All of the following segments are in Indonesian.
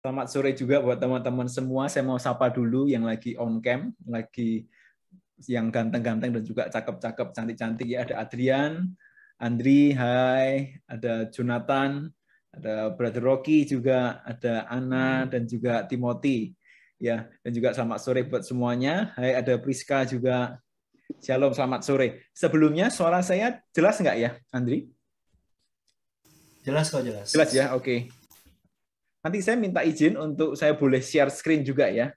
Selamat sore juga buat teman-teman semua. Saya mau sapa dulu yang lagi on cam, lagi yang ganteng-ganteng dan juga cakep-cakep, cantik-cantik ya. Ada Adrian, Andri, hai, ada Jonathan, ada Brother Rocky juga, ada Anna hmm. dan juga Timothy. Ya, dan juga selamat sore buat semuanya. Hai, ada Priska juga. Shalom, selamat sore. Sebelumnya suara saya jelas nggak ya, Andri? Jelas kok jelas. Jelas ya, oke. Okay. Nanti saya minta izin untuk saya boleh share screen juga ya.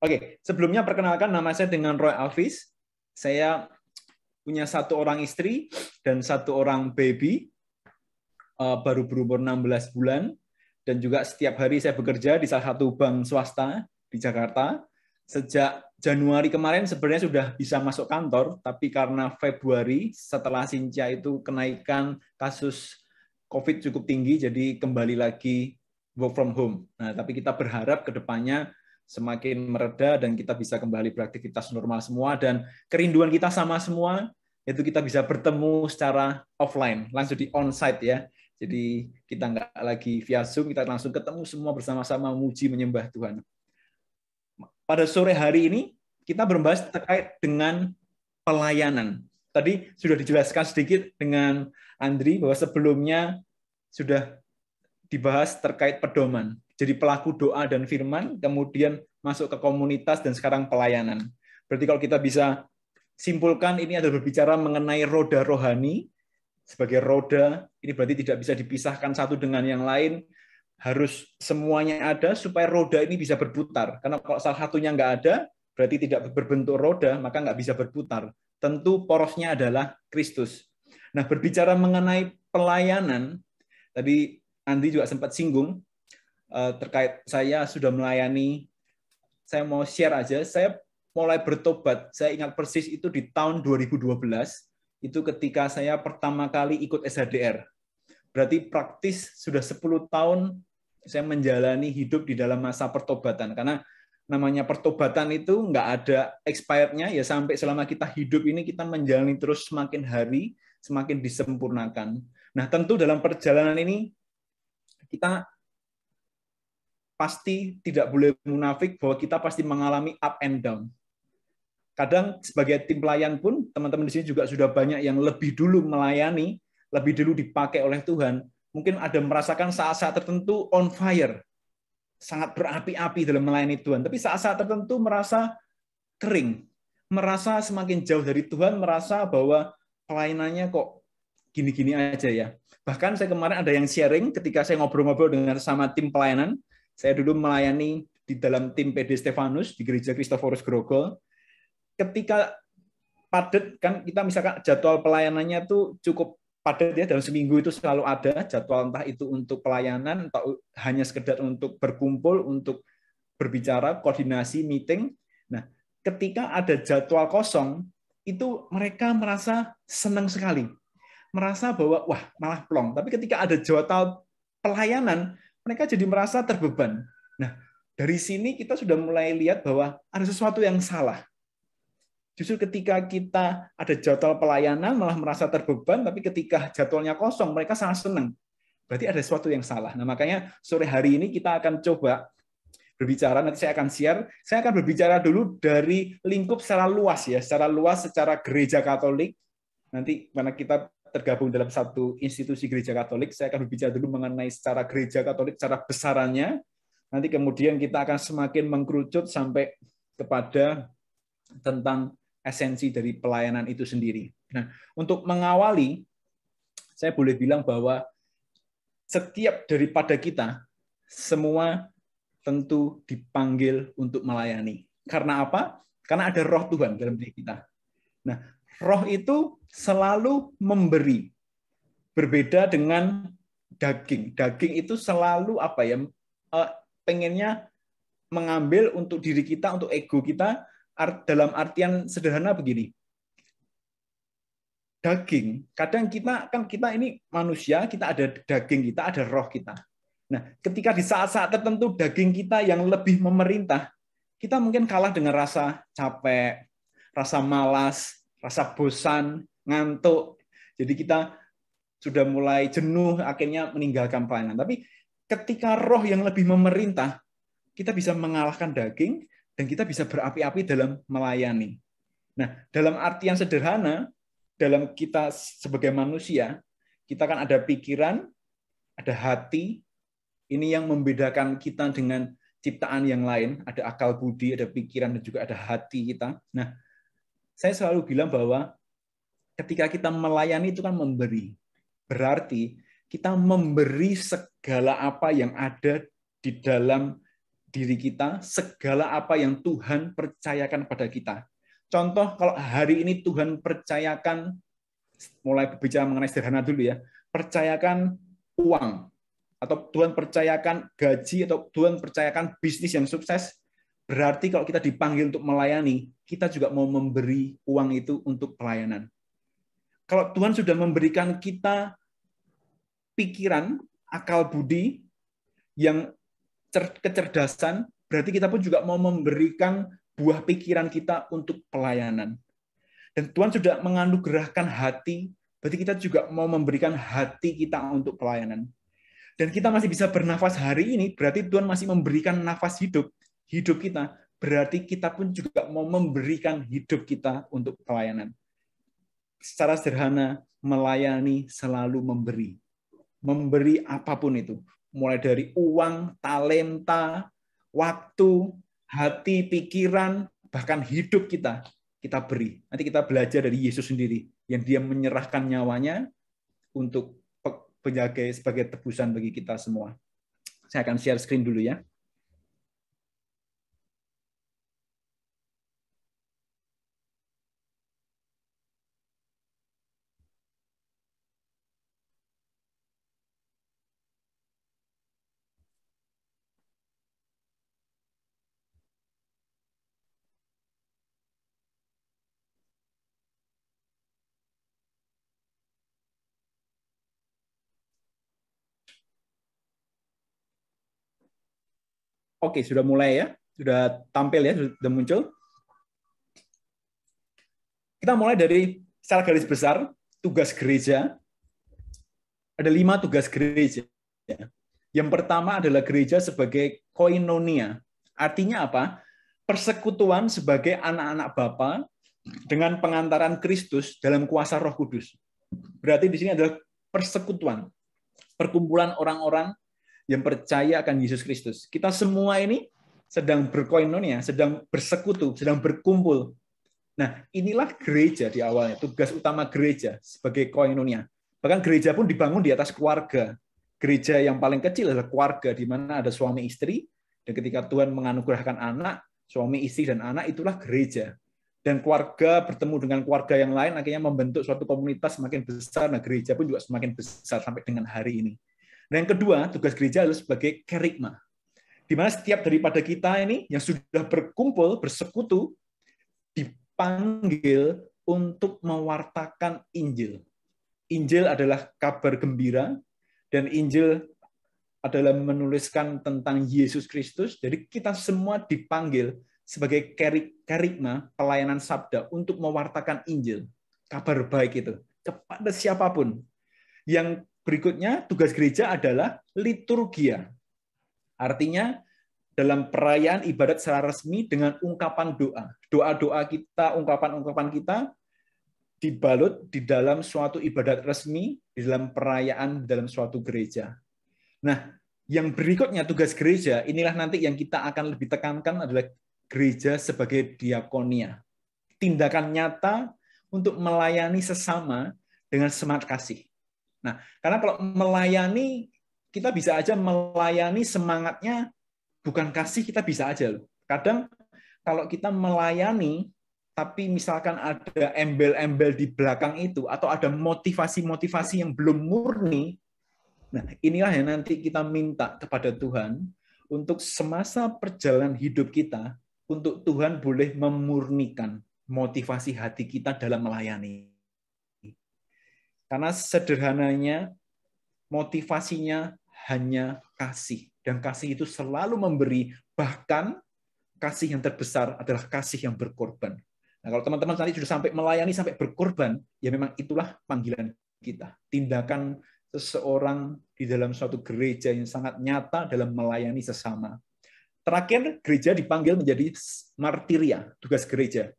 Oke, sebelumnya perkenalkan nama saya dengan Roy Alvis. Saya punya satu orang istri dan satu orang baby eh, baru berumur 16 bulan dan juga setiap hari saya bekerja di salah satu bank swasta di Jakarta. Sejak Januari kemarin sebenarnya sudah bisa masuk kantor, tapi karena Februari setelah Sinca itu kenaikan kasus COVID cukup tinggi, jadi kembali lagi work from home. Nah, tapi kita berharap kedepannya semakin mereda dan kita bisa kembali beraktivitas normal semua dan kerinduan kita sama semua itu kita bisa bertemu secara offline langsung di onsite ya. Jadi kita nggak lagi via Zoom, kita langsung ketemu semua bersama-sama memuji menyembah Tuhan. Pada sore hari ini kita berbahas terkait dengan pelayanan. Tadi sudah dijelaskan sedikit dengan Andri bahwa sebelumnya sudah dibahas terkait pedoman. Jadi pelaku doa dan firman, kemudian masuk ke komunitas dan sekarang pelayanan. Berarti kalau kita bisa simpulkan ini adalah berbicara mengenai roda rohani sebagai roda, ini berarti tidak bisa dipisahkan satu dengan yang lain, harus semuanya ada supaya roda ini bisa berputar. Karena kalau salah satunya nggak ada, berarti tidak berbentuk roda, maka nggak bisa berputar. Tentu porosnya adalah Kristus. Nah, berbicara mengenai pelayanan, tadi Andi juga sempat singgung uh, terkait saya sudah melayani. Saya mau share aja. Saya mulai bertobat. Saya ingat persis itu di tahun 2012. Itu ketika saya pertama kali ikut SHDR. Berarti praktis sudah 10 tahun saya menjalani hidup di dalam masa pertobatan. Karena namanya pertobatan itu nggak ada expirednya ya sampai selama kita hidup ini kita menjalani terus semakin hari semakin disempurnakan. Nah tentu dalam perjalanan ini kita pasti tidak boleh munafik bahwa kita pasti mengalami up and down. Kadang sebagai tim pelayan pun teman-teman di sini juga sudah banyak yang lebih dulu melayani, lebih dulu dipakai oleh Tuhan. Mungkin ada merasakan saat-saat tertentu on fire, sangat berapi-api dalam melayani Tuhan. Tapi saat-saat tertentu merasa kering, merasa semakin jauh dari Tuhan, merasa bahwa pelayanannya kok gini-gini aja ya. Bahkan saya kemarin ada yang sharing ketika saya ngobrol-ngobrol dengan sama tim pelayanan. Saya dulu melayani di dalam tim PD Stefanus di Gereja Kristoforus Grogol. Ketika padat kan kita misalkan jadwal pelayanannya tuh cukup padat ya dalam seminggu itu selalu ada jadwal entah itu untuk pelayanan atau hanya sekedar untuk berkumpul untuk berbicara koordinasi meeting nah ketika ada jadwal kosong itu mereka merasa senang sekali merasa bahwa wah malah plong. Tapi ketika ada jadwal pelayanan, mereka jadi merasa terbeban. Nah, dari sini kita sudah mulai lihat bahwa ada sesuatu yang salah. Justru ketika kita ada jadwal pelayanan malah merasa terbeban, tapi ketika jadwalnya kosong mereka sangat senang. Berarti ada sesuatu yang salah. Nah makanya sore hari ini kita akan coba berbicara, nanti saya akan share, saya akan berbicara dulu dari lingkup secara luas ya, secara luas secara gereja katolik, nanti karena kita tergabung dalam satu institusi gereja Katolik, saya akan berbicara dulu mengenai secara gereja Katolik, cara besarannya. Nanti kemudian kita akan semakin mengkerucut sampai kepada tentang esensi dari pelayanan itu sendiri. Nah, untuk mengawali, saya boleh bilang bahwa setiap daripada kita, semua tentu dipanggil untuk melayani. Karena apa? Karena ada roh Tuhan dalam diri kita. Nah, Roh itu selalu memberi. Berbeda dengan daging. Daging itu selalu apa ya? Eh, pengennya mengambil untuk diri kita, untuk ego kita dalam artian sederhana begini. Daging, kadang kita kan kita ini manusia, kita ada daging kita, ada roh kita. Nah, ketika di saat-saat tertentu daging kita yang lebih memerintah, kita mungkin kalah dengan rasa capek, rasa malas, rasa bosan, ngantuk. Jadi kita sudah mulai jenuh, akhirnya meninggalkan pelayanan. Tapi ketika roh yang lebih memerintah, kita bisa mengalahkan daging dan kita bisa berapi-api dalam melayani. Nah, dalam arti yang sederhana, dalam kita sebagai manusia, kita kan ada pikiran, ada hati. Ini yang membedakan kita dengan ciptaan yang lain. Ada akal budi, ada pikiran, dan juga ada hati kita. Nah, saya selalu bilang bahwa ketika kita melayani itu kan memberi. Berarti kita memberi segala apa yang ada di dalam diri kita, segala apa yang Tuhan percayakan pada kita. Contoh kalau hari ini Tuhan percayakan mulai berbicara mengenai sederhana dulu ya, percayakan uang atau Tuhan percayakan gaji atau Tuhan percayakan bisnis yang sukses, Berarti kalau kita dipanggil untuk melayani, kita juga mau memberi uang itu untuk pelayanan. Kalau Tuhan sudah memberikan kita pikiran, akal budi yang kecerdasan, berarti kita pun juga mau memberikan buah pikiran kita untuk pelayanan. Dan Tuhan sudah mengandung menganugerahkan hati, berarti kita juga mau memberikan hati kita untuk pelayanan. Dan kita masih bisa bernafas hari ini, berarti Tuhan masih memberikan nafas hidup hidup kita, berarti kita pun juga mau memberikan hidup kita untuk pelayanan. Secara sederhana, melayani selalu memberi. Memberi apapun itu. Mulai dari uang, talenta, waktu, hati, pikiran, bahkan hidup kita. Kita beri. Nanti kita belajar dari Yesus sendiri. Yang dia menyerahkan nyawanya untuk penjaga sebagai tebusan bagi kita semua. Saya akan share screen dulu ya. Oke, sudah mulai ya. Sudah tampil ya, sudah muncul. Kita mulai dari secara garis besar, tugas gereja. Ada lima tugas gereja. Yang pertama adalah gereja sebagai koinonia. Artinya apa? Persekutuan sebagai anak-anak Bapa dengan pengantaran Kristus dalam kuasa roh kudus. Berarti di sini adalah persekutuan. Perkumpulan orang-orang yang percaya akan Yesus Kristus. Kita semua ini sedang berkoinonia, sedang bersekutu, sedang berkumpul. Nah, inilah gereja di awalnya, tugas utama gereja sebagai koinonia. Bahkan gereja pun dibangun di atas keluarga. Gereja yang paling kecil adalah keluarga, di mana ada suami istri, dan ketika Tuhan menganugerahkan anak, suami istri dan anak, itulah gereja. Dan keluarga bertemu dengan keluarga yang lain, akhirnya membentuk suatu komunitas semakin besar, nah gereja pun juga semakin besar sampai dengan hari ini. Dan yang kedua, tugas gereja adalah sebagai kerigma. Di mana setiap daripada kita ini yang sudah berkumpul, bersekutu, dipanggil untuk mewartakan Injil. Injil adalah kabar gembira, dan Injil adalah menuliskan tentang Yesus Kristus. Jadi kita semua dipanggil sebagai kerigma pelayanan sabda untuk mewartakan Injil, kabar baik itu kepada siapapun yang Berikutnya, tugas gereja adalah liturgia. Artinya, dalam perayaan ibadat secara resmi dengan ungkapan doa. Doa-doa kita, ungkapan-ungkapan kita dibalut di dalam suatu ibadat resmi, di dalam perayaan, di dalam suatu gereja. Nah, yang berikutnya tugas gereja, inilah nanti yang kita akan lebih tekankan adalah gereja sebagai diakonia. Tindakan nyata untuk melayani sesama dengan semangat kasih. Nah, karena kalau melayani kita bisa aja melayani semangatnya bukan kasih kita bisa aja loh. Kadang kalau kita melayani tapi misalkan ada embel-embel di belakang itu atau ada motivasi-motivasi yang belum murni, nah inilah yang nanti kita minta kepada Tuhan untuk semasa perjalanan hidup kita untuk Tuhan boleh memurnikan motivasi hati kita dalam melayani. Karena sederhananya motivasinya hanya kasih dan kasih itu selalu memberi bahkan kasih yang terbesar adalah kasih yang berkorban. Nah, kalau teman-teman tadi sudah sampai melayani sampai berkorban, ya memang itulah panggilan kita. Tindakan seseorang di dalam suatu gereja yang sangat nyata dalam melayani sesama. Terakhir, gereja dipanggil menjadi martiria, tugas gereja.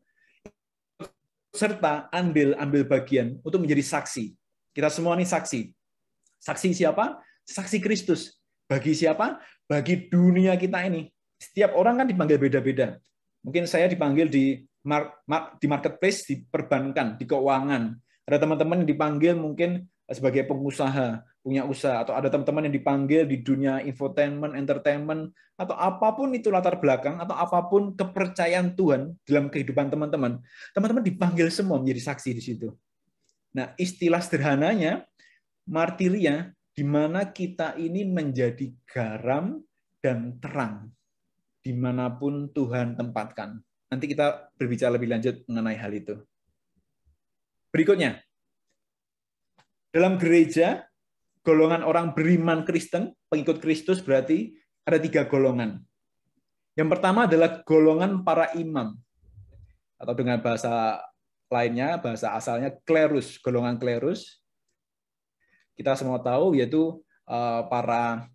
Serta ambil ambil bagian untuk menjadi saksi. Kita semua ini saksi. Saksi siapa? Saksi Kristus. Bagi siapa? Bagi dunia kita ini. Setiap orang kan dipanggil beda-beda. Mungkin saya dipanggil di di marketplace, di perbankan, di keuangan. Ada teman-teman yang dipanggil mungkin sebagai pengusaha, punya usaha, atau ada teman-teman yang dipanggil di dunia infotainment, entertainment, atau apapun itu latar belakang, atau apapun kepercayaan Tuhan dalam kehidupan teman-teman. Teman-teman dipanggil semua menjadi saksi di situ. Nah, istilah sederhananya martiria di mana kita ini menjadi garam dan terang dimanapun Tuhan tempatkan. Nanti kita berbicara lebih lanjut mengenai hal itu. Berikutnya, dalam gereja, golongan orang beriman Kristen, pengikut Kristus berarti ada tiga golongan. Yang pertama adalah golongan para imam, atau dengan bahasa lainnya bahasa asalnya klerus, golongan klerus. Kita semua tahu yaitu eh, para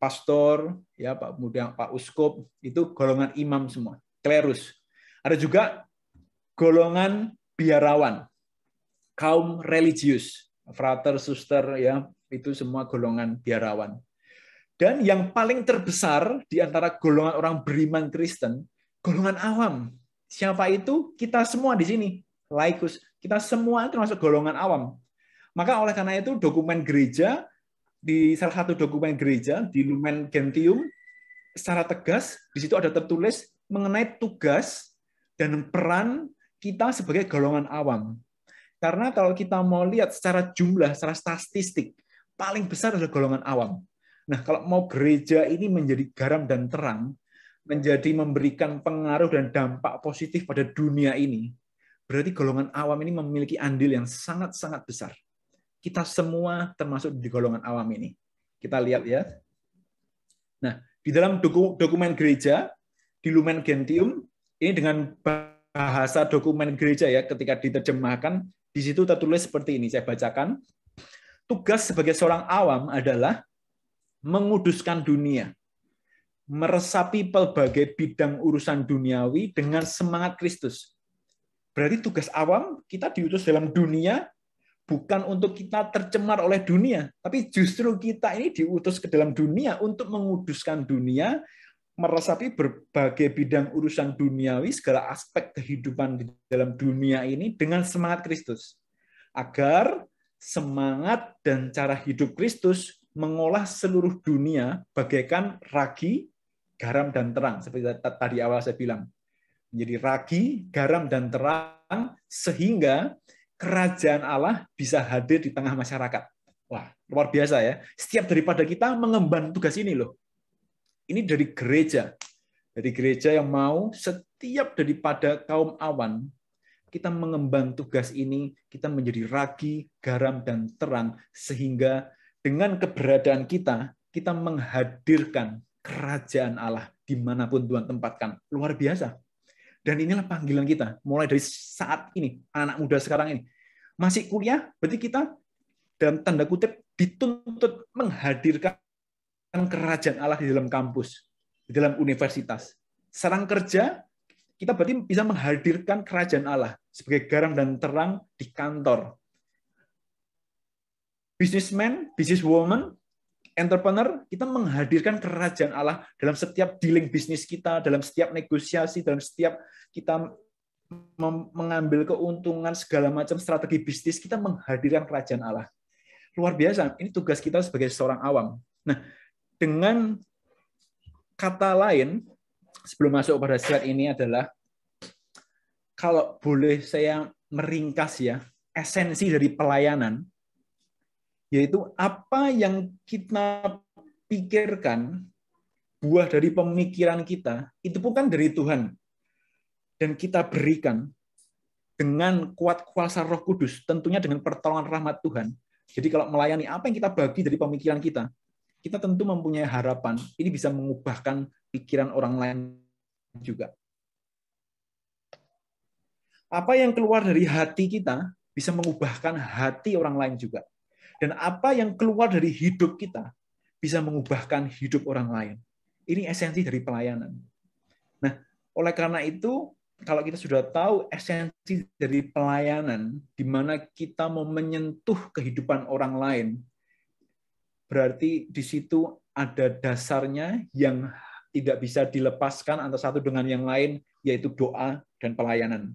pastor, ya Pak Muda, Pak Uskup, itu golongan imam semua, klerus. Ada juga golongan biarawan, kaum religius, frater, suster, ya itu semua golongan biarawan. Dan yang paling terbesar di antara golongan orang beriman Kristen, golongan awam. Siapa itu? Kita semua di sini laikus, kita semua termasuk golongan awam. Maka oleh karena itu dokumen gereja di salah satu dokumen gereja di Lumen Gentium secara tegas di situ ada tertulis mengenai tugas dan peran kita sebagai golongan awam. Karena kalau kita mau lihat secara jumlah, secara statistik, paling besar adalah golongan awam. Nah, kalau mau gereja ini menjadi garam dan terang, menjadi memberikan pengaruh dan dampak positif pada dunia ini, Berarti golongan awam ini memiliki andil yang sangat-sangat besar. Kita semua termasuk di golongan awam ini. Kita lihat ya. Nah, di dalam dokumen gereja, di Lumen Gentium, ini dengan bahasa dokumen gereja ya, ketika diterjemahkan, di situ tertulis seperti ini, saya bacakan. Tugas sebagai seorang awam adalah menguduskan dunia, meresapi pelbagai bidang urusan duniawi dengan semangat Kristus, Berarti tugas awam kita diutus dalam dunia bukan untuk kita tercemar oleh dunia, tapi justru kita ini diutus ke dalam dunia untuk menguduskan dunia, meresapi berbagai bidang urusan duniawi, segala aspek kehidupan di dalam dunia ini dengan semangat Kristus. Agar semangat dan cara hidup Kristus mengolah seluruh dunia bagaikan ragi, garam, dan terang. Seperti tadi awal saya bilang menjadi ragi, garam, dan terang, sehingga kerajaan Allah bisa hadir di tengah masyarakat. Wah, luar biasa ya. Setiap daripada kita mengemban tugas ini loh. Ini dari gereja. Dari gereja yang mau setiap daripada kaum awan, kita mengemban tugas ini, kita menjadi ragi, garam, dan terang, sehingga dengan keberadaan kita, kita menghadirkan kerajaan Allah dimanapun Tuhan tempatkan. Luar biasa. Dan inilah panggilan kita, mulai dari saat ini, anak-anak muda sekarang ini. Masih kuliah, berarti kita dalam tanda kutip dituntut menghadirkan kerajaan Allah di dalam kampus, di dalam universitas. Serang kerja, kita berarti bisa menghadirkan kerajaan Allah sebagai garam dan terang di kantor. Businessman, businesswoman, entrepreneur, kita menghadirkan kerajaan Allah dalam setiap dealing bisnis kita, dalam setiap negosiasi, dalam setiap kita mengambil keuntungan segala macam strategi bisnis, kita menghadirkan kerajaan Allah. Luar biasa, ini tugas kita sebagai seorang awam. Nah, dengan kata lain, sebelum masuk pada slide ini adalah, kalau boleh saya meringkas ya, esensi dari pelayanan, yaitu apa yang kita pikirkan buah dari pemikiran kita itu bukan dari Tuhan dan kita berikan dengan kuat kuasa Roh Kudus tentunya dengan pertolongan rahmat Tuhan. Jadi kalau melayani apa yang kita bagi dari pemikiran kita, kita tentu mempunyai harapan ini bisa mengubahkan pikiran orang lain juga. Apa yang keluar dari hati kita bisa mengubahkan hati orang lain juga dan apa yang keluar dari hidup kita bisa mengubahkan hidup orang lain. Ini esensi dari pelayanan. Nah, oleh karena itu, kalau kita sudah tahu esensi dari pelayanan, di mana kita mau menyentuh kehidupan orang lain, berarti di situ ada dasarnya yang tidak bisa dilepaskan antara satu dengan yang lain, yaitu doa dan pelayanan.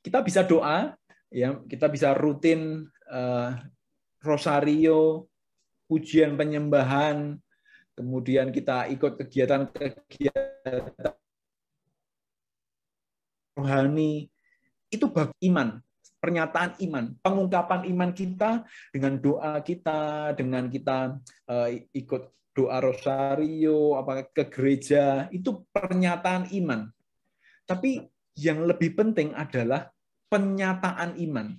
Kita bisa doa, ya kita bisa rutin eh, rosario, pujian penyembahan, kemudian kita ikut kegiatan-kegiatan rohani, itu bagi iman, pernyataan iman, pengungkapan iman kita dengan doa kita, dengan kita eh, ikut doa rosario, apa ke gereja, itu pernyataan iman. Tapi yang lebih penting adalah penyataan iman.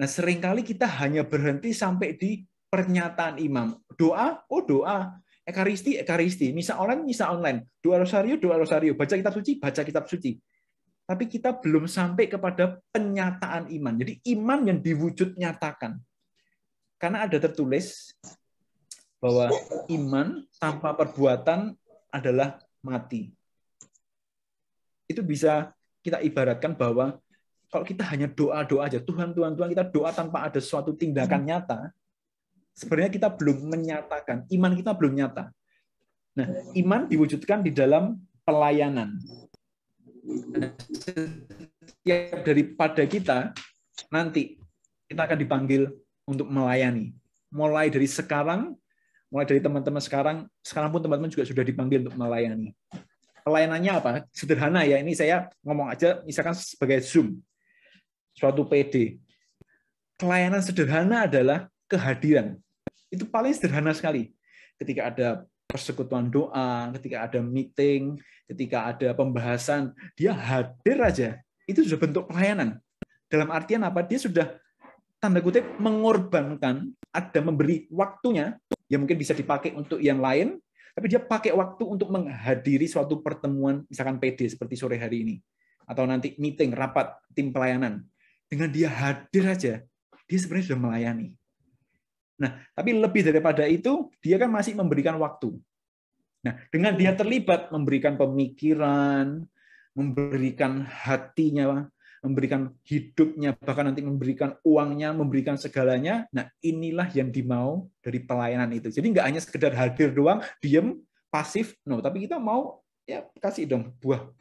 Nah, seringkali kita hanya berhenti sampai di pernyataan imam. Doa, oh doa. Ekaristi, ekaristi. Misa online, misa online. Doa rosario, doa rosario. Baca kitab suci, baca kitab suci. Tapi kita belum sampai kepada penyataan iman. Jadi iman yang diwujud nyatakan. Karena ada tertulis bahwa iman tanpa perbuatan adalah mati. Itu bisa kita ibaratkan bahwa kalau kita hanya doa-doa aja, Tuhan, Tuhan, Tuhan, kita doa tanpa ada suatu tindakan hmm. nyata, sebenarnya kita belum menyatakan, iman kita belum nyata. Nah, iman diwujudkan di dalam pelayanan. Setiap daripada kita, nanti kita akan dipanggil untuk melayani. Mulai dari sekarang, mulai dari teman-teman sekarang, sekarang pun teman-teman juga sudah dipanggil untuk melayani pelayanannya apa? Sederhana ya, ini saya ngomong aja misalkan sebagai Zoom suatu PD. Pelayanan sederhana adalah kehadiran. Itu paling sederhana sekali. Ketika ada persekutuan doa, ketika ada meeting, ketika ada pembahasan, dia hadir aja. Itu sudah bentuk pelayanan. Dalam artian apa? Dia sudah tanda kutip mengorbankan, ada memberi waktunya yang mungkin bisa dipakai untuk yang lain, tapi dia pakai waktu untuk menghadiri suatu pertemuan, misalkan PD seperti sore hari ini, atau nanti meeting, rapat, tim pelayanan dengan dia hadir aja, dia sebenarnya sudah melayani. Nah, tapi lebih daripada itu, dia kan masih memberikan waktu. Nah, dengan dia terlibat memberikan pemikiran, memberikan hatinya, memberikan hidupnya, bahkan nanti memberikan uangnya, memberikan segalanya. Nah, inilah yang dimau dari pelayanan itu. Jadi nggak hanya sekedar hadir doang, diem, pasif, no. Tapi kita mau ya kasih dong buah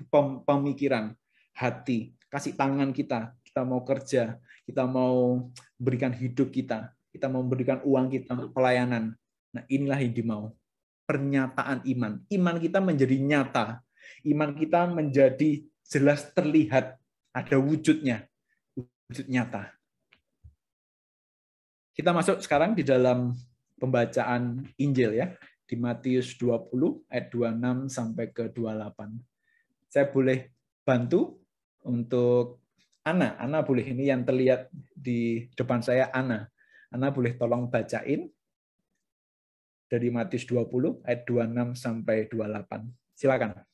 pemikiran, hati, kasih tangan kita, kita mau kerja, kita mau berikan hidup kita, kita mau memberikan uang kita untuk pelayanan. Nah, inilah yang dimau. Pernyataan iman. Iman kita menjadi nyata. Iman kita menjadi jelas terlihat. Ada wujudnya. Wujud nyata. Kita masuk sekarang di dalam pembacaan Injil ya. Di Matius 20 ayat 26 sampai ke 28. Saya boleh bantu untuk Ana, Ana boleh ini yang terlihat di depan saya Ana. Ana boleh tolong bacain dari Matius 20 ayat 26 sampai 28. Silakan.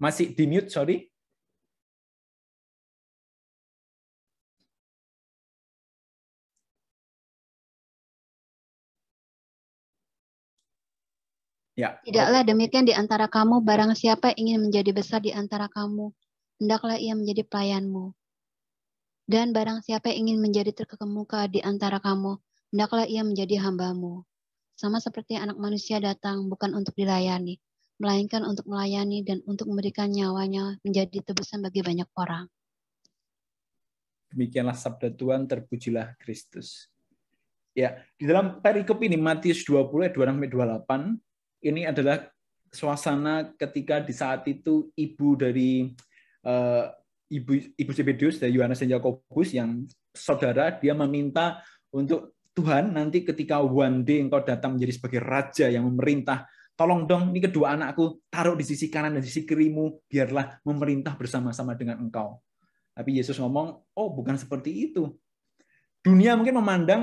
Masih di mute, sorry. Ya. Tidaklah demikian di antara kamu, barang siapa ingin menjadi besar di antara kamu, hendaklah ia menjadi pelayanmu. Dan barang siapa ingin menjadi terkemuka di antara kamu, hendaklah ia menjadi hambamu. Sama seperti anak manusia datang bukan untuk dilayani, melainkan untuk melayani dan untuk memberikan nyawanya menjadi tebusan bagi banyak orang. Demikianlah sabda Tuhan, terpujilah Kristus. Ya, di dalam perikop ini Matius 20 ayat 26 28 ini adalah suasana ketika di saat itu ibu dari uh, ibu ibu Zebedius dari Yohanes dan Yakobus yang saudara dia meminta untuk Tuhan nanti ketika one day engkau datang menjadi sebagai raja yang memerintah tolong dong ini kedua anakku taruh di sisi kanan dan sisi kirimu biarlah memerintah bersama-sama dengan engkau tapi Yesus ngomong oh bukan seperti itu dunia mungkin memandang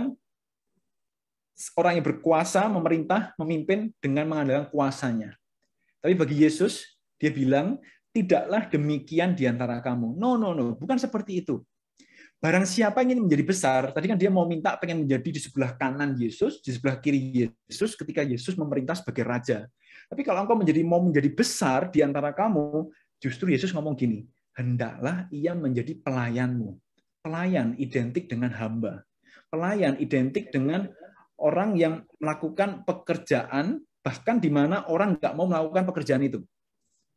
orang yang berkuasa, memerintah, memimpin dengan mengandalkan kuasanya. Tapi bagi Yesus, dia bilang, tidaklah demikian di antara kamu. No, no, no, bukan seperti itu. Barang siapa ingin menjadi besar, tadi kan dia mau minta pengen menjadi di sebelah kanan Yesus, di sebelah kiri Yesus ketika Yesus memerintah sebagai raja. Tapi kalau engkau menjadi mau menjadi besar di antara kamu, justru Yesus ngomong gini, hendaklah ia menjadi pelayanmu. Pelayan identik dengan hamba. Pelayan identik dengan orang yang melakukan pekerjaan bahkan di mana orang nggak mau melakukan pekerjaan itu.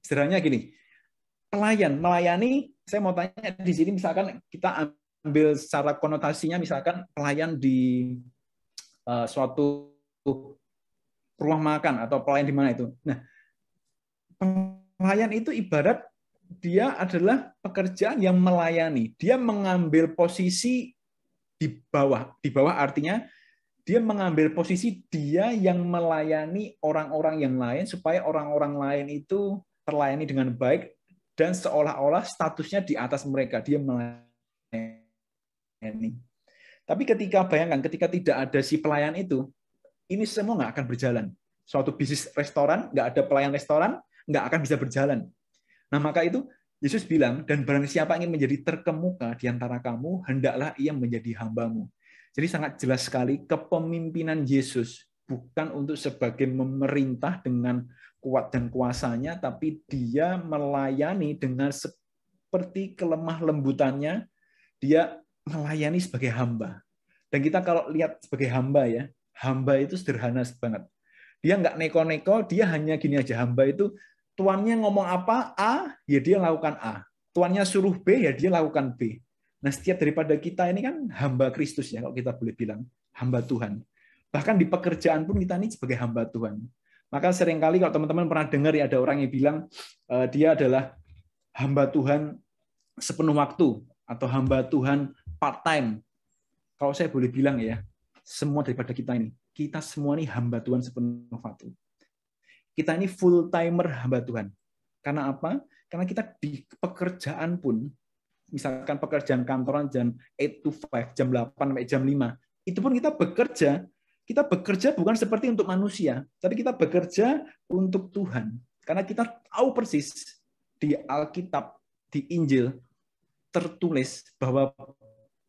Sederhananya gini, pelayan melayani. Saya mau tanya di sini misalkan kita ambil secara konotasinya misalkan pelayan di uh, suatu rumah makan atau pelayan di mana itu. Nah, pelayan itu ibarat dia adalah pekerjaan yang melayani. Dia mengambil posisi di bawah. Di bawah artinya dia mengambil posisi dia yang melayani orang-orang yang lain supaya orang-orang lain itu terlayani dengan baik dan seolah-olah statusnya di atas mereka dia melayani. Tapi ketika bayangkan ketika tidak ada si pelayan itu, ini semua nggak akan berjalan. Suatu bisnis restoran nggak ada pelayan restoran nggak akan bisa berjalan. Nah maka itu Yesus bilang dan barang siapa ingin menjadi terkemuka di antara kamu hendaklah ia menjadi hambamu. Jadi sangat jelas sekali kepemimpinan Yesus bukan untuk sebagai memerintah dengan kuat dan kuasanya, tapi dia melayani dengan seperti kelemah lembutannya, dia melayani sebagai hamba. Dan kita kalau lihat sebagai hamba ya, hamba itu sederhana banget. Dia nggak neko-neko, dia hanya gini aja. Hamba itu tuannya ngomong apa A, ya dia lakukan A. Tuannya suruh B, ya dia lakukan B. Nah, setiap daripada kita ini kan hamba Kristus ya kalau kita boleh bilang, hamba Tuhan. Bahkan di pekerjaan pun kita ini sebagai hamba Tuhan. Maka seringkali kalau teman-teman pernah dengar ya ada orang yang bilang eh, dia adalah hamba Tuhan sepenuh waktu atau hamba Tuhan part time. Kalau saya boleh bilang ya, semua daripada kita ini, kita semua ini hamba Tuhan sepenuh waktu. Kita ini full timer hamba Tuhan. Karena apa? Karena kita di pekerjaan pun misalkan pekerjaan kantoran jam 8 to 5, jam 8 sampai jam 5, itu pun kita bekerja, kita bekerja bukan seperti untuk manusia, tapi kita bekerja untuk Tuhan. Karena kita tahu persis di Alkitab, di Injil, tertulis bahwa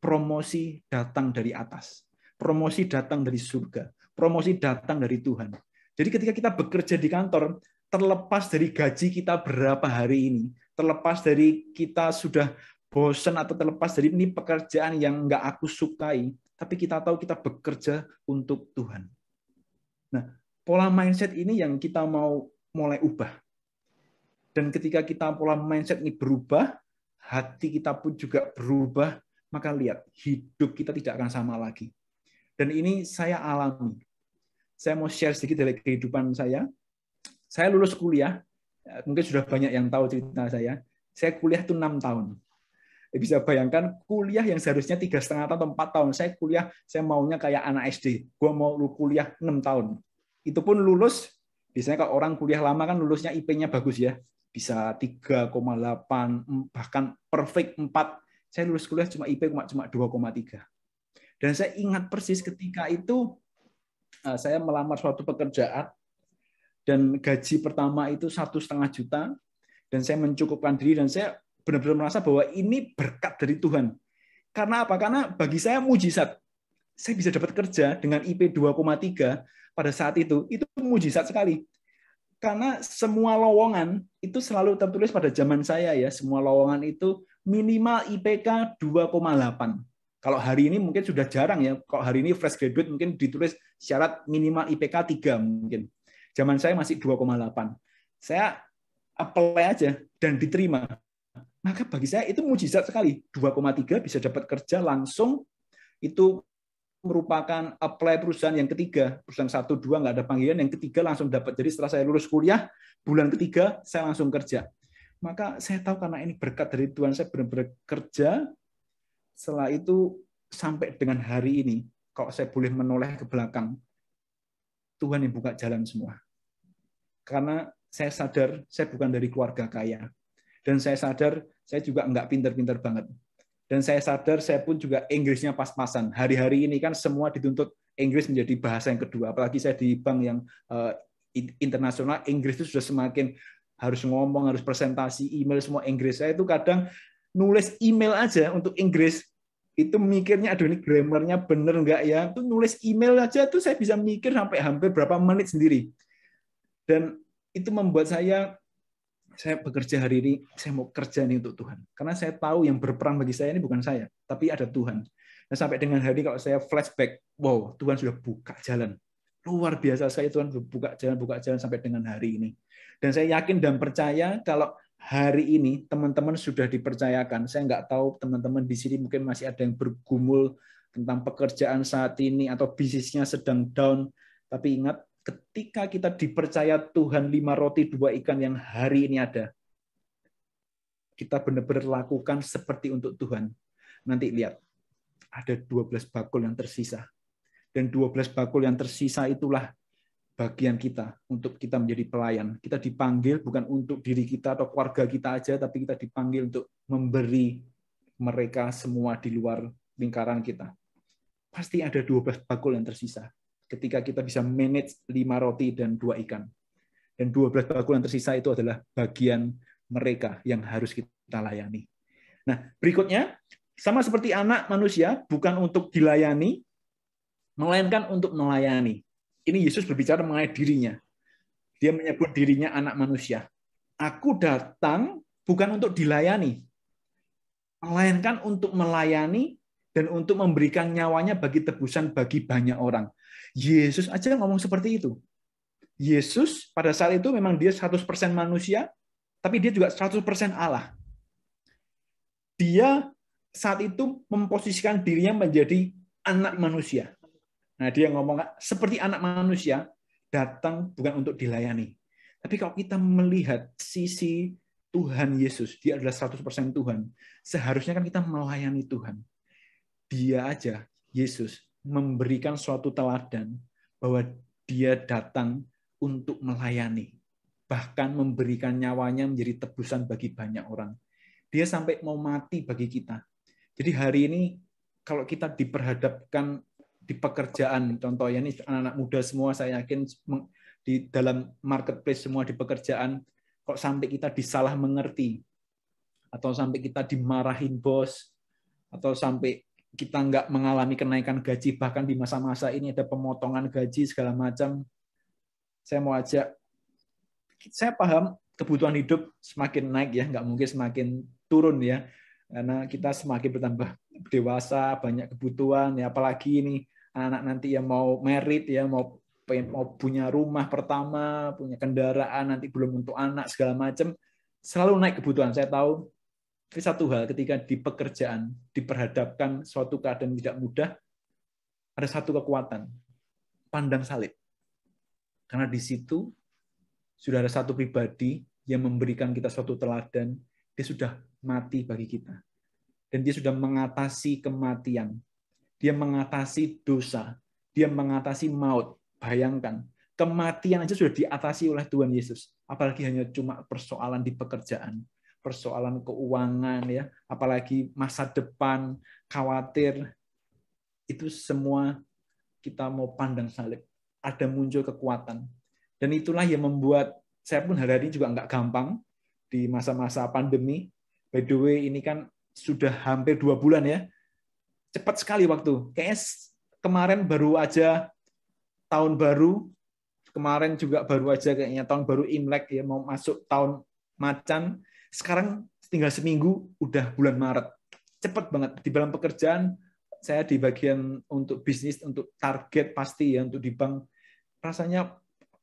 promosi datang dari atas. Promosi datang dari surga. Promosi datang dari Tuhan. Jadi ketika kita bekerja di kantor, terlepas dari gaji kita berapa hari ini, terlepas dari kita sudah bosen atau terlepas dari ini pekerjaan yang nggak aku sukai, tapi kita tahu kita bekerja untuk Tuhan. Nah, pola mindset ini yang kita mau mulai ubah. Dan ketika kita pola mindset ini berubah, hati kita pun juga berubah, maka lihat hidup kita tidak akan sama lagi. Dan ini saya alami. Saya mau share sedikit dari kehidupan saya. Saya lulus kuliah, mungkin sudah banyak yang tahu cerita saya. Saya kuliah tuh enam tahun Eh, bisa bayangkan kuliah yang seharusnya tiga setengah tahun atau empat tahun saya kuliah saya maunya kayak anak SD gue mau lu kuliah enam tahun itu pun lulus biasanya kalau orang kuliah lama kan lulusnya IP-nya bagus ya bisa 3,8 bahkan perfect 4 saya lulus kuliah cuma IP cuma 2,3 dan saya ingat persis ketika itu eh, saya melamar suatu pekerjaan dan gaji pertama itu satu setengah juta dan saya mencukupkan diri dan saya benar-benar merasa bahwa ini berkat dari Tuhan. Karena apa? Karena bagi saya mujizat. Saya bisa dapat kerja dengan IP 2,3 pada saat itu. Itu mujizat sekali. Karena semua lowongan itu selalu tertulis pada zaman saya ya. Semua lowongan itu minimal IPK 2,8. Kalau hari ini mungkin sudah jarang ya. Kalau hari ini fresh graduate mungkin ditulis syarat minimal IPK 3 mungkin. Zaman saya masih 2,8. Saya apply aja dan diterima maka bagi saya itu mujizat sekali. 2,3 bisa dapat kerja langsung itu merupakan apply perusahaan yang ketiga. Perusahaan satu dua nggak ada panggilan, yang ketiga langsung dapat. Jadi setelah saya lulus kuliah, bulan ketiga saya langsung kerja. Maka saya tahu karena ini berkat dari Tuhan, saya benar-benar kerja. Setelah itu sampai dengan hari ini, kalau saya boleh menoleh ke belakang, Tuhan yang buka jalan semua. Karena saya sadar saya bukan dari keluarga kaya, dan saya sadar saya juga nggak pinter-pinter banget. Dan saya sadar saya pun juga Inggrisnya pas-pasan. Hari-hari ini kan semua dituntut Inggris menjadi bahasa yang kedua. Apalagi saya di bank yang uh, internasional, Inggris itu sudah semakin harus ngomong, harus presentasi, email semua Inggris. Saya itu kadang nulis email aja untuk Inggris itu mikirnya aduh ini grammarnya bener nggak ya tuh nulis email aja tuh saya bisa mikir sampai hampir berapa menit sendiri dan itu membuat saya saya bekerja hari ini, saya mau kerja nih untuk Tuhan. Karena saya tahu yang berperan bagi saya ini bukan saya, tapi ada Tuhan. Dan sampai dengan hari ini kalau saya flashback, wow, Tuhan sudah buka jalan. Luar biasa sekali Tuhan buka jalan, buka jalan sampai dengan hari ini. Dan saya yakin dan percaya kalau hari ini teman-teman sudah dipercayakan. Saya nggak tahu teman-teman di sini mungkin masih ada yang bergumul tentang pekerjaan saat ini atau bisnisnya sedang down. Tapi ingat, ketika kita dipercaya Tuhan lima roti dua ikan yang hari ini ada, kita benar-benar lakukan seperti untuk Tuhan. Nanti lihat, ada 12 bakul yang tersisa. Dan 12 bakul yang tersisa itulah bagian kita untuk kita menjadi pelayan. Kita dipanggil bukan untuk diri kita atau keluarga kita aja, tapi kita dipanggil untuk memberi mereka semua di luar lingkaran kita. Pasti ada 12 bakul yang tersisa ketika kita bisa manage lima roti dan dua ikan. Dan 12 bakul yang tersisa itu adalah bagian mereka yang harus kita layani. Nah, berikutnya, sama seperti anak manusia, bukan untuk dilayani, melainkan untuk melayani. Ini Yesus berbicara mengenai dirinya. Dia menyebut dirinya anak manusia. Aku datang bukan untuk dilayani, melainkan untuk melayani dan untuk memberikan nyawanya bagi tebusan bagi banyak orang. Yesus aja ngomong seperti itu. Yesus pada saat itu memang dia 100% manusia, tapi dia juga 100% Allah. Dia saat itu memposisikan dirinya menjadi anak manusia. Nah, dia ngomong seperti anak manusia datang bukan untuk dilayani. Tapi kalau kita melihat sisi Tuhan Yesus, dia adalah 100% Tuhan. Seharusnya kan kita melayani Tuhan dia aja, Yesus, memberikan suatu teladan bahwa dia datang untuk melayani, bahkan memberikan nyawanya menjadi tebusan bagi banyak orang. Dia sampai mau mati bagi kita. Jadi hari ini kalau kita diperhadapkan di pekerjaan, contoh ya ini anak-anak muda semua saya yakin di dalam marketplace semua di pekerjaan, kok sampai kita disalah mengerti, atau sampai kita dimarahin bos, atau sampai kita nggak mengalami kenaikan gaji bahkan di masa-masa ini ada pemotongan gaji segala macam saya mau ajak saya paham kebutuhan hidup semakin naik ya nggak mungkin semakin turun ya karena kita semakin bertambah dewasa banyak kebutuhan ya apalagi ini anak nanti yang mau merit ya mau mau punya rumah pertama punya kendaraan nanti belum untuk anak segala macam selalu naik kebutuhan saya tahu satu hal ketika di pekerjaan diperhadapkan suatu keadaan tidak mudah, ada satu kekuatan, pandang salib. Karena di situ sudah ada satu pribadi yang memberikan kita suatu teladan, dia sudah mati bagi kita. Dan dia sudah mengatasi kematian. Dia mengatasi dosa. Dia mengatasi maut. Bayangkan, kematian aja sudah diatasi oleh Tuhan Yesus. Apalagi hanya cuma persoalan di pekerjaan persoalan keuangan ya, apalagi masa depan, khawatir itu semua kita mau pandang salib. Ada muncul kekuatan. Dan itulah yang membuat saya pun hari-hari juga nggak gampang di masa-masa pandemi. By the way, ini kan sudah hampir dua bulan ya. Cepat sekali waktu. Kayaknya kemarin baru aja tahun baru, kemarin juga baru aja kayaknya tahun baru Imlek ya, mau masuk tahun macan, sekarang tinggal seminggu, udah bulan Maret. cepet banget. Di dalam pekerjaan, saya di bagian untuk bisnis, untuk target pasti ya, untuk di bank, rasanya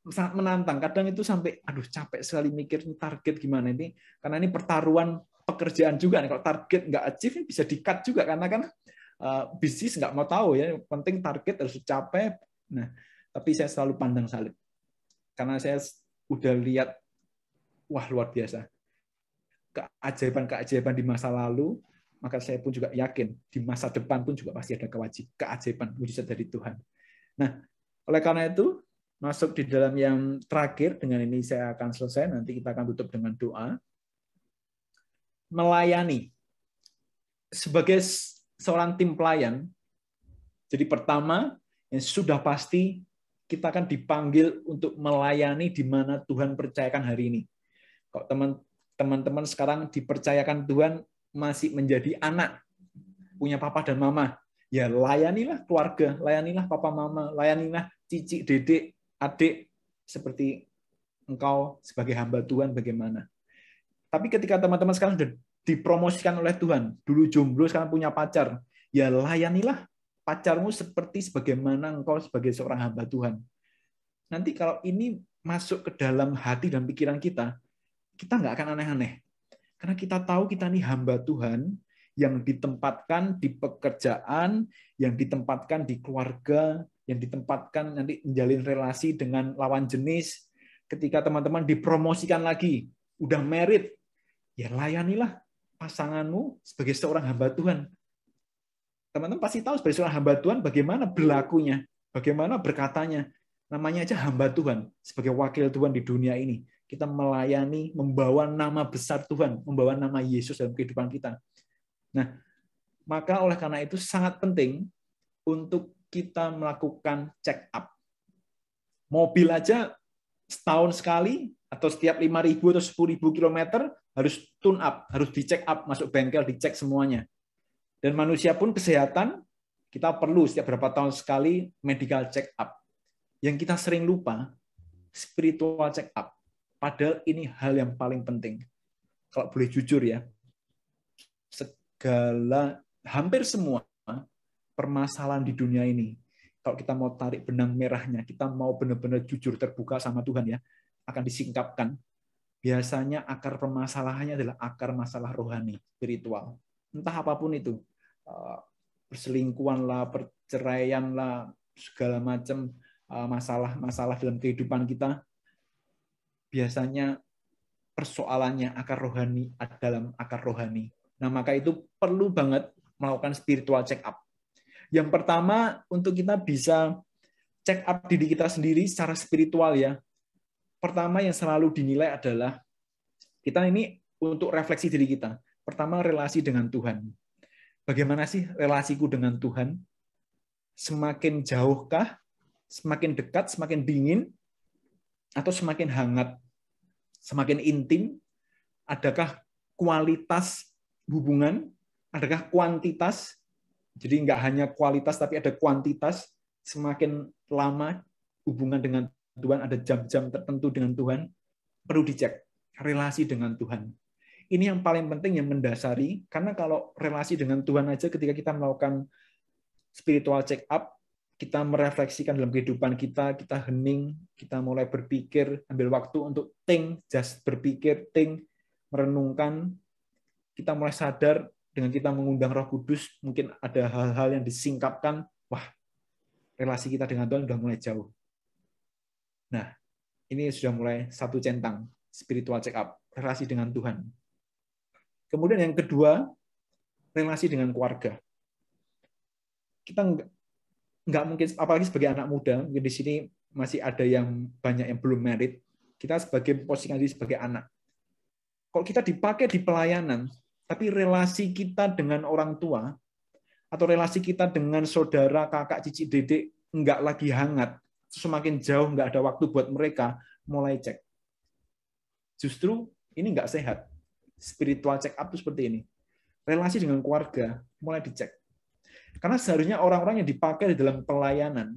sangat menantang. Kadang itu sampai, aduh capek sekali mikir target gimana ini. Karena ini pertaruhan pekerjaan juga. Nih. Kalau target nggak achieve, bisa di-cut juga. Karena kan uh, bisnis nggak mau tahu ya. penting target harus capek Nah, tapi saya selalu pandang salib. Karena saya udah lihat, wah luar biasa keajaiban-keajaiban di masa lalu, maka saya pun juga yakin di masa depan pun juga pasti ada kewajiban keajaiban mujizat dari Tuhan. Nah, oleh karena itu masuk di dalam yang terakhir dengan ini saya akan selesai nanti kita akan tutup dengan doa. Melayani sebagai seorang tim pelayan. Jadi pertama yang sudah pasti kita akan dipanggil untuk melayani di mana Tuhan percayakan hari ini. Kalau teman teman-teman sekarang dipercayakan Tuhan masih menjadi anak, punya papa dan mama. Ya layanilah keluarga, layanilah papa mama, layanilah cici, dedek, adik, seperti engkau sebagai hamba Tuhan bagaimana. Tapi ketika teman-teman sekarang sudah dipromosikan oleh Tuhan, dulu jomblo sekarang punya pacar, ya layanilah pacarmu seperti sebagaimana engkau sebagai seorang hamba Tuhan. Nanti kalau ini masuk ke dalam hati dan pikiran kita, kita nggak akan aneh-aneh. Karena kita tahu kita ini hamba Tuhan yang ditempatkan di pekerjaan, yang ditempatkan di keluarga, yang ditempatkan nanti menjalin relasi dengan lawan jenis. Ketika teman-teman dipromosikan lagi, udah merit, ya layanilah pasanganmu sebagai seorang hamba Tuhan. Teman-teman pasti tahu sebagai seorang hamba Tuhan bagaimana berlakunya, bagaimana berkatanya. Namanya aja hamba Tuhan sebagai wakil Tuhan di dunia ini kita melayani, membawa nama besar Tuhan, membawa nama Yesus dalam kehidupan kita. Nah, maka oleh karena itu sangat penting untuk kita melakukan check up. Mobil aja setahun sekali atau setiap 5.000 atau 10.000 kilometer harus tune up, harus dicek up, masuk bengkel, dicek semuanya. Dan manusia pun kesehatan, kita perlu setiap berapa tahun sekali medical check up. Yang kita sering lupa, spiritual check up. Padahal ini hal yang paling penting. Kalau boleh jujur ya, segala hampir semua permasalahan di dunia ini, kalau kita mau tarik benang merahnya, kita mau benar-benar jujur terbuka sama Tuhan ya, akan disingkapkan. Biasanya akar permasalahannya adalah akar masalah rohani, spiritual. Entah apapun itu, eh, perselingkuhan lah, perceraian lah, segala macam eh, masalah-masalah dalam kehidupan kita biasanya persoalannya akar rohani dalam akar rohani. Nah, maka itu perlu banget melakukan spiritual check up. Yang pertama untuk kita bisa check up diri kita sendiri secara spiritual ya. Pertama yang selalu dinilai adalah kita ini untuk refleksi diri kita. Pertama relasi dengan Tuhan. Bagaimana sih relasiku dengan Tuhan? Semakin jauhkah? Semakin dekat, semakin dingin atau semakin hangat? semakin intim? Adakah kualitas hubungan? Adakah kuantitas? Jadi nggak hanya kualitas tapi ada kuantitas. Semakin lama hubungan dengan Tuhan ada jam-jam tertentu dengan Tuhan perlu dicek relasi dengan Tuhan. Ini yang paling penting yang mendasari karena kalau relasi dengan Tuhan aja ketika kita melakukan spiritual check up kita merefleksikan dalam kehidupan kita, kita hening, kita mulai berpikir, ambil waktu untuk think, just berpikir, think, merenungkan, kita mulai sadar dengan kita mengundang Roh Kudus, mungkin ada hal-hal yang disingkapkan, wah, relasi kita dengan Tuhan sudah mulai jauh. Nah, ini sudah mulai satu centang, spiritual check up, relasi dengan Tuhan. Kemudian yang kedua, relasi dengan keluarga. Kita nggak mungkin apalagi sebagai anak muda mungkin di sini masih ada yang banyak yang belum merit kita sebagai posisi lagi sebagai anak kalau kita dipakai di pelayanan tapi relasi kita dengan orang tua atau relasi kita dengan saudara kakak cici dedek nggak lagi hangat semakin jauh nggak ada waktu buat mereka mulai cek justru ini nggak sehat spiritual check up itu seperti ini relasi dengan keluarga mulai dicek karena seharusnya orang-orang yang dipakai di dalam pelayanan,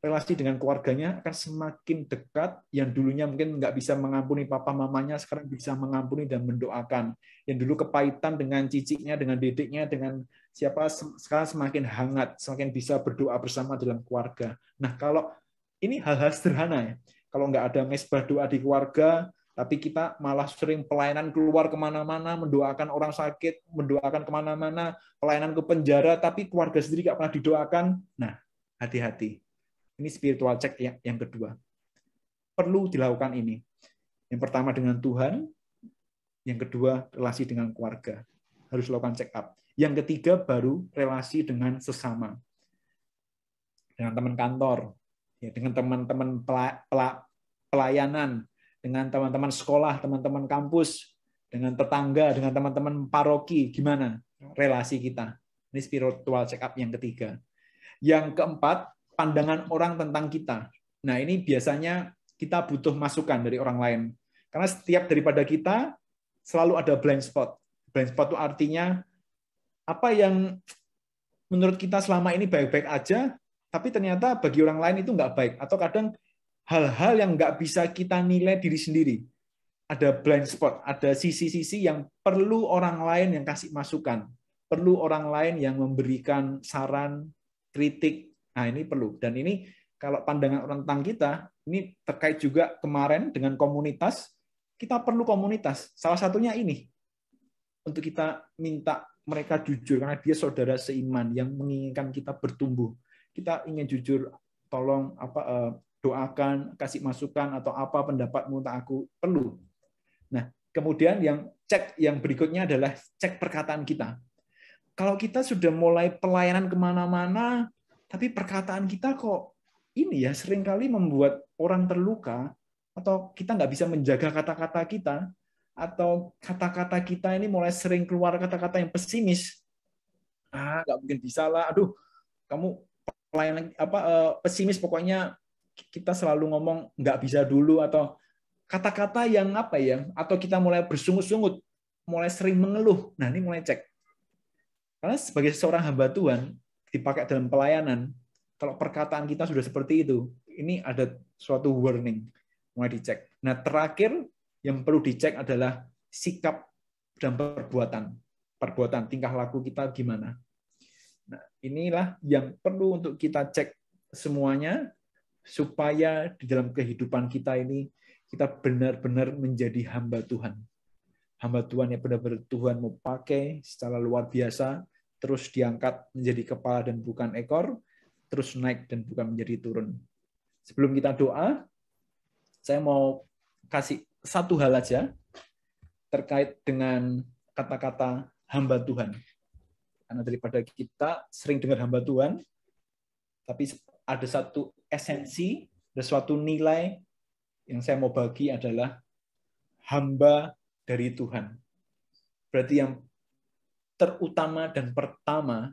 relasi dengan keluarganya akan semakin dekat, yang dulunya mungkin nggak bisa mengampuni papa mamanya, sekarang bisa mengampuni dan mendoakan. Yang dulu kepahitan dengan ciciknya, dengan dedeknya, dengan siapa, sekarang semakin hangat, semakin bisa berdoa bersama dalam keluarga. Nah, kalau ini hal-hal sederhana ya. Kalau nggak ada mesbah doa di keluarga, tapi kita malah sering pelayanan keluar kemana-mana, mendoakan orang sakit, mendoakan kemana-mana, pelayanan ke penjara, tapi keluarga sendiri nggak pernah didoakan. Nah, hati-hati. Ini spiritual check ya, yang, kedua. Perlu dilakukan ini. Yang pertama dengan Tuhan, yang kedua relasi dengan keluarga. Harus lakukan check up. Yang ketiga baru relasi dengan sesama. Dengan teman kantor, ya, dengan teman-teman pelayanan, dengan teman-teman sekolah, teman-teman kampus, dengan tetangga, dengan teman-teman paroki, gimana relasi kita. Ini spiritual check up yang ketiga. Yang keempat, pandangan orang tentang kita. Nah, ini biasanya kita butuh masukan dari orang lain. Karena setiap daripada kita selalu ada blind spot. Blind spot itu artinya apa yang menurut kita selama ini baik-baik aja, tapi ternyata bagi orang lain itu nggak baik. Atau kadang hal-hal yang nggak bisa kita nilai diri sendiri. Ada blind spot, ada sisi-sisi yang perlu orang lain yang kasih masukan, perlu orang lain yang memberikan saran, kritik. Nah, ini perlu. Dan ini kalau pandangan orang tentang kita, ini terkait juga kemarin dengan komunitas, kita perlu komunitas. Salah satunya ini. Untuk kita minta mereka jujur karena dia saudara seiman yang menginginkan kita bertumbuh. Kita ingin jujur, tolong apa eh, doakan, kasih masukan atau apa pendapatmu tak aku perlu. Nah, kemudian yang cek yang berikutnya adalah cek perkataan kita. Kalau kita sudah mulai pelayanan kemana-mana, tapi perkataan kita kok ini ya seringkali membuat orang terluka atau kita nggak bisa menjaga kata-kata kita atau kata-kata kita ini mulai sering keluar kata-kata yang pesimis ah nggak mungkin bisa lah aduh kamu pelayanan apa eh, pesimis pokoknya kita selalu ngomong nggak bisa dulu atau kata-kata yang apa ya atau kita mulai bersungut-sungut mulai sering mengeluh nah ini mulai cek karena sebagai seorang hamba Tuhan dipakai dalam pelayanan kalau perkataan kita sudah seperti itu ini ada suatu warning mulai dicek nah terakhir yang perlu dicek adalah sikap dan perbuatan perbuatan tingkah laku kita gimana nah inilah yang perlu untuk kita cek semuanya supaya di dalam kehidupan kita ini kita benar-benar menjadi hamba Tuhan. Hamba Tuhan yang benar-benar Tuhan mau pakai secara luar biasa, terus diangkat menjadi kepala dan bukan ekor, terus naik dan bukan menjadi turun. Sebelum kita doa, saya mau kasih satu hal aja terkait dengan kata-kata hamba Tuhan. Karena daripada kita sering dengar hamba Tuhan, tapi ada satu esensi, ada suatu nilai yang saya mau bagi adalah hamba dari Tuhan. Berarti yang terutama dan pertama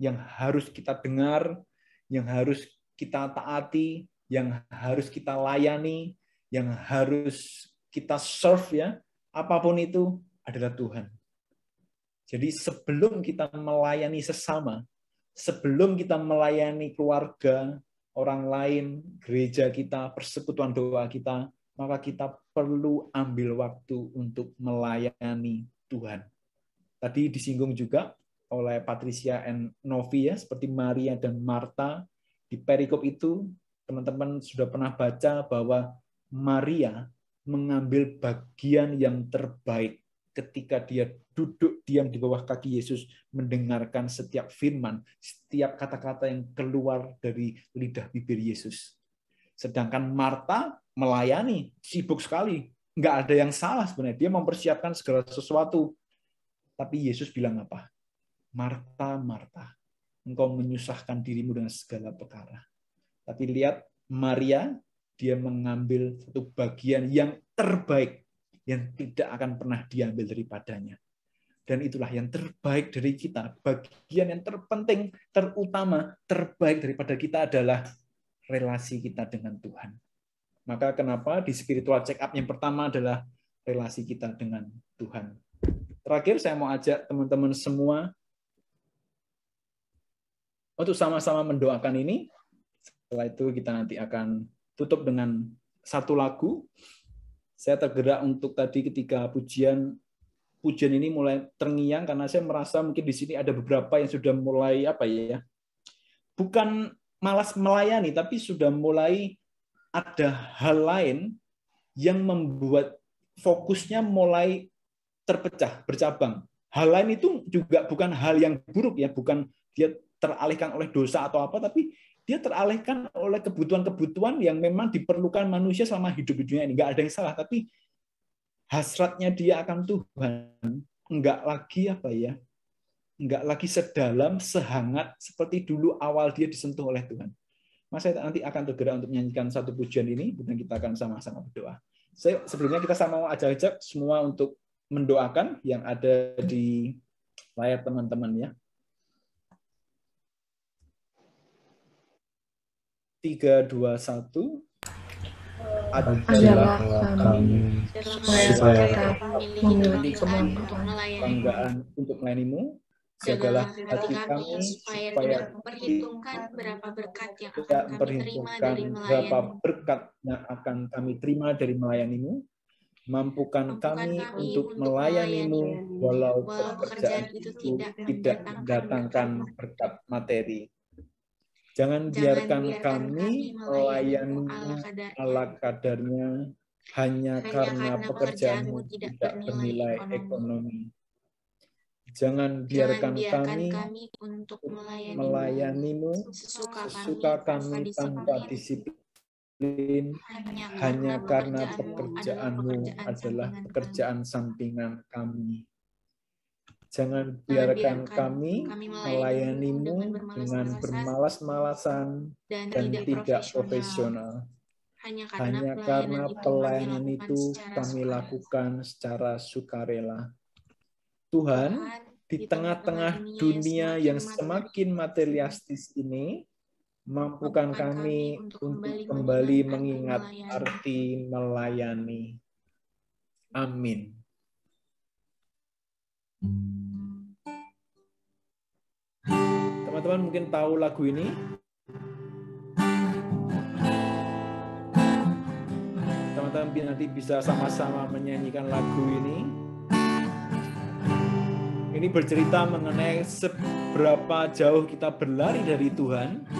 yang harus kita dengar, yang harus kita taati, yang harus kita layani, yang harus kita serve ya, apapun itu adalah Tuhan. Jadi sebelum kita melayani sesama, sebelum kita melayani keluarga, orang lain, gereja kita, persekutuan doa kita, maka kita perlu ambil waktu untuk melayani Tuhan. Tadi disinggung juga oleh Patricia and Novi ya, seperti Maria dan Marta di perikop itu teman-teman sudah pernah baca bahwa Maria mengambil bagian yang terbaik ketika dia duduk diam di bawah kaki Yesus, mendengarkan setiap firman, setiap kata-kata yang keluar dari lidah bibir Yesus. Sedangkan Marta melayani, sibuk sekali. Nggak ada yang salah sebenarnya. Dia mempersiapkan segala sesuatu. Tapi Yesus bilang apa? Marta, Marta, engkau menyusahkan dirimu dengan segala perkara. Tapi lihat Maria, dia mengambil satu bagian yang terbaik yang tidak akan pernah diambil daripadanya dan itulah yang terbaik dari kita. Bagian yang terpenting, terutama, terbaik daripada kita adalah relasi kita dengan Tuhan. Maka kenapa di spiritual check up yang pertama adalah relasi kita dengan Tuhan. Terakhir saya mau ajak teman-teman semua untuk sama-sama mendoakan ini. Setelah itu kita nanti akan tutup dengan satu lagu. Saya tergerak untuk tadi ketika pujian pujian ini mulai terngiang karena saya merasa mungkin di sini ada beberapa yang sudah mulai apa ya bukan malas melayani tapi sudah mulai ada hal lain yang membuat fokusnya mulai terpecah bercabang hal lain itu juga bukan hal yang buruk ya bukan dia teralihkan oleh dosa atau apa tapi dia teralihkan oleh kebutuhan-kebutuhan yang memang diperlukan manusia selama hidup dunia ini nggak ada yang salah tapi hasratnya dia akan Tuhan enggak lagi apa ya? Enggak lagi sedalam, sehangat seperti dulu awal dia disentuh oleh Tuhan. Mas saya nanti akan bergerak untuk menyanyikan satu pujian ini dan kita akan sama-sama berdoa. Saya sebelumnya kita sama mau ajak-ajak semua untuk mendoakan yang ada di layar teman-teman ya. Tiga, dua, satu adalah kami supaya memiliki kebanggaan untuk melayanimu jagalah hati kami supaya memperhitungkan berapa berkat yang akan kami terima dari berapa berkat yang akan kami terima dari melayanimu mampukan kami, kami untuk melayanimu walau pekerjaan itu tidak mendatangkan berkat materi Jangan, biarkan, biarkan kami melayani ala kadarnya hanya, hanya karena, karena pekerjaanmu tidak, bernilai ekonomi. Jangan biarkan, kami, untuk melayanimu, sesuka, kami, tanpa disiplin hanya, karena pekerjaanmu adalah pekerjaan sampingan kami. Jangan biarkan, kami, kami melayanimu dengan bermalas-malasan dan, dan tidak profesional. Hanya karena, Hanya karena pelayanan itu kami lakukan secara sukarela. Tuhan, di tengah-tengah dunia yang semakin materialistis ini, mampukan kami untuk kembali mengingat arti melayani. Amin. teman-teman mungkin tahu lagu ini. Teman-teman nanti bisa sama-sama menyanyikan lagu ini. Ini bercerita mengenai seberapa jauh kita berlari dari Tuhan,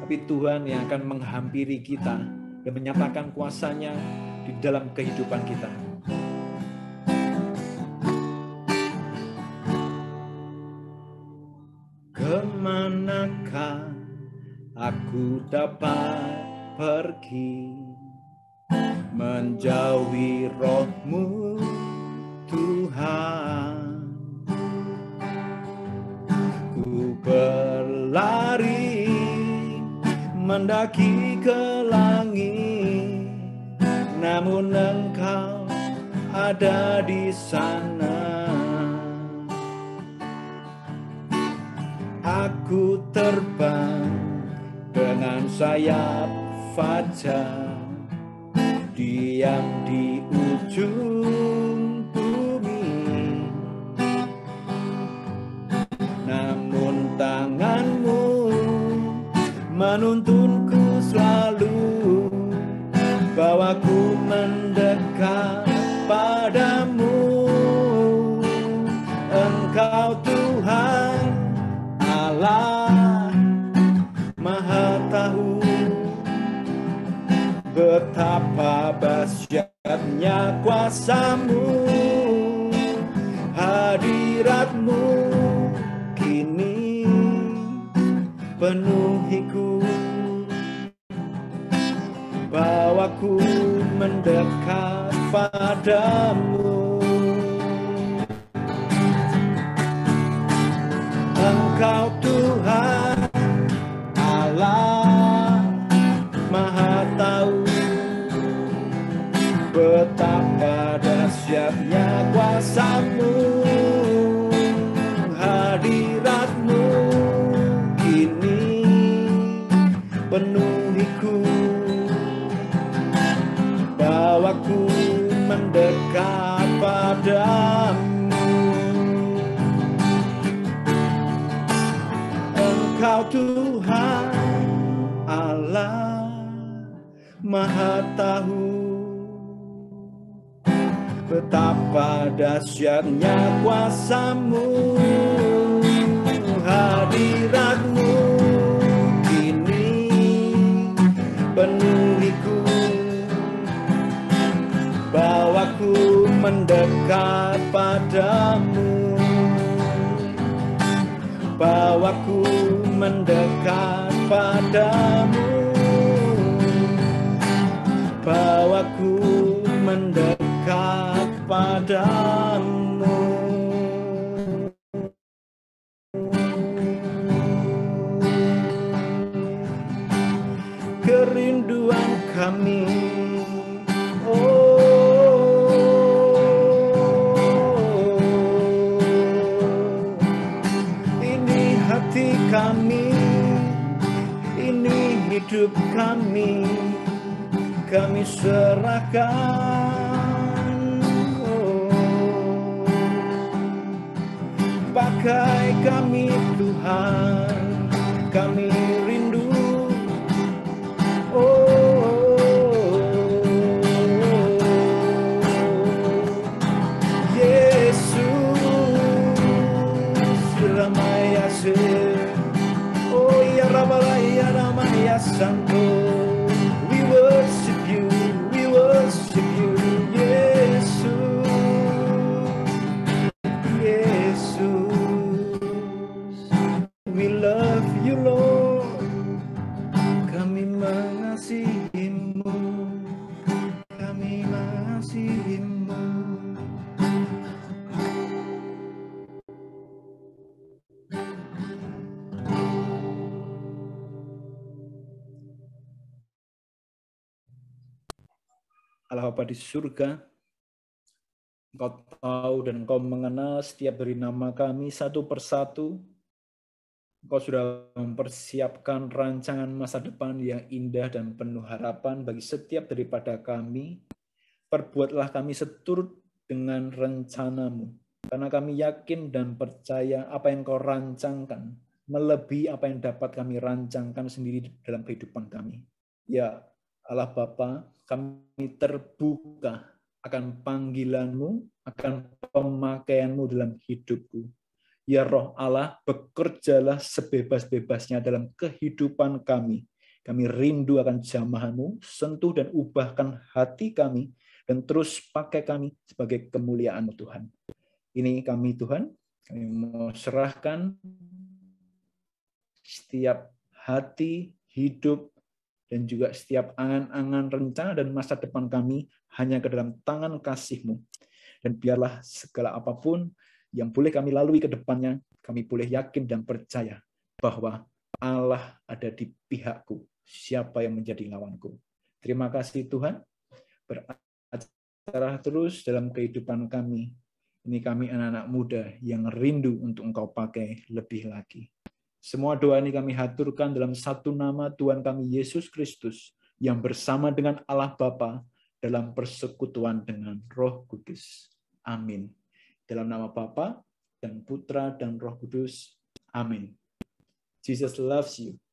tapi Tuhan yang akan menghampiri kita dan menyatakan kuasanya di dalam kehidupan kita. ku dapat pergi menjauhi rohmu Tuhan ku berlari mendaki ke langit namun engkau ada di sana sayap fajar diam di ujung bumi namun tanganmu menuntunku selalu bawaku mendaki betapa basyatnya kuasamu hadiratmu kini penuhiku bawaku mendekat padamu kuasamu hadiratmu kini penuhiku bawa mendekat padamu engkau Tuhan Allah Maha Tahu Betapa dahsyatnya kuasamu Hadiratmu kini penuhiku Bawaku mendekat padamu Bawaku mendekat padamu Bawaku mendekat dekat padamu kerinduan kami oh, kami Ini hidup kami Kami serahkan di surga. Engkau tahu dan engkau mengenal setiap dari nama kami satu persatu. Engkau sudah mempersiapkan rancangan masa depan yang indah dan penuh harapan bagi setiap daripada kami. Perbuatlah kami seturut dengan rencanamu. Karena kami yakin dan percaya apa yang kau rancangkan melebihi apa yang dapat kami rancangkan sendiri dalam kehidupan kami. Ya, Allah Bapa, kami terbuka akan panggilanmu, akan pemakaianmu dalam hidupku. Ya roh Allah, bekerjalah sebebas-bebasnya dalam kehidupan kami. Kami rindu akan jamahanmu, sentuh dan ubahkan hati kami, dan terus pakai kami sebagai kemuliaanmu Tuhan. Ini kami Tuhan, kami mau serahkan setiap hati, hidup, dan juga setiap angan-angan rencana dan masa depan kami hanya ke dalam tangan kasih-Mu. Dan biarlah segala apapun yang boleh kami lalui ke depannya, kami boleh yakin dan percaya bahwa Allah ada di pihakku. Siapa yang menjadi lawanku? Terima kasih Tuhan. Beracara terus dalam kehidupan kami. Ini kami anak-anak muda yang rindu untuk Engkau pakai lebih lagi. Semua doa ini kami haturkan dalam satu nama Tuhan kami Yesus Kristus yang bersama dengan Allah Bapa dalam persekutuan dengan Roh Kudus. Amin. Dalam nama Bapa dan Putra dan Roh Kudus. Amin. Jesus loves you.